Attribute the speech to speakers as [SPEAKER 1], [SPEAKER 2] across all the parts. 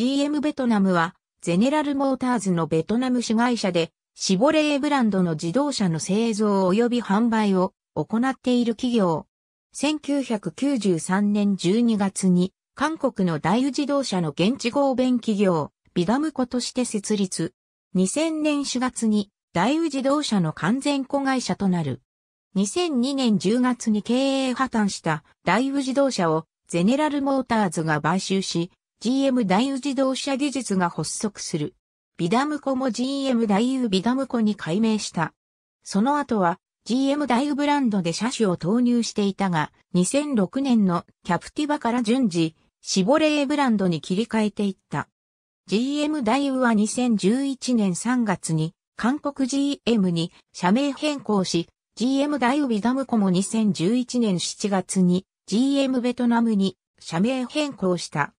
[SPEAKER 1] GM ベトナムは、ゼネラルモーターズのベトナム市会社で、シボレーブランドの自動車の製造及び販売を行っている企業。1993年12月に、韓国の大宇自動車の現地合弁企業、ビダムコとして設立。2000年4月に、大宇自動車の完全子会社となる。2002年10月に経営破綻した大宇自動車をゼネラルモーターズが買収し、GM 大宇自動車技術が発足する。ビダムコも GM 大宇ビダムコに改名した。その後は GM 大宇ブランドで車種を投入していたが、2006年のキャプティバから順次、シボレーブランドに切り替えていった。GM 大宇は2011年3月に韓国 GM に社名変更し、GM 大宇ビダムコも2011年7月に GM ベトナムに社名変更した。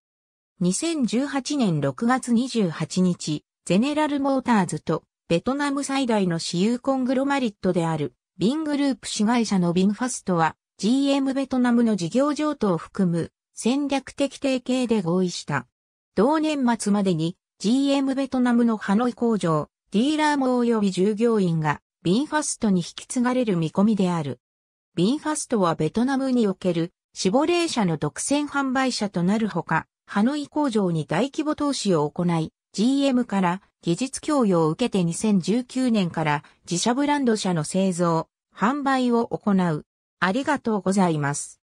[SPEAKER 1] 2018年6月28日、ゼネラルモーターズとベトナム最大の私有コングロマリットであるビングループ市会社のビンファストは GM ベトナムの事業譲渡を含む戦略的提携で合意した。同年末までに GM ベトナムのハノイ工場、ディーラーも及び従業員がビンファストに引き継がれる見込みである。ビンファストはベトナムにおける死亡霊ー社の独占販売者となるほか、ハノイ工場に大規模投資を行い、GM から技術供与を受けて2019年から自社ブランド車の製造、販売を行う。ありがとうござい
[SPEAKER 2] ます。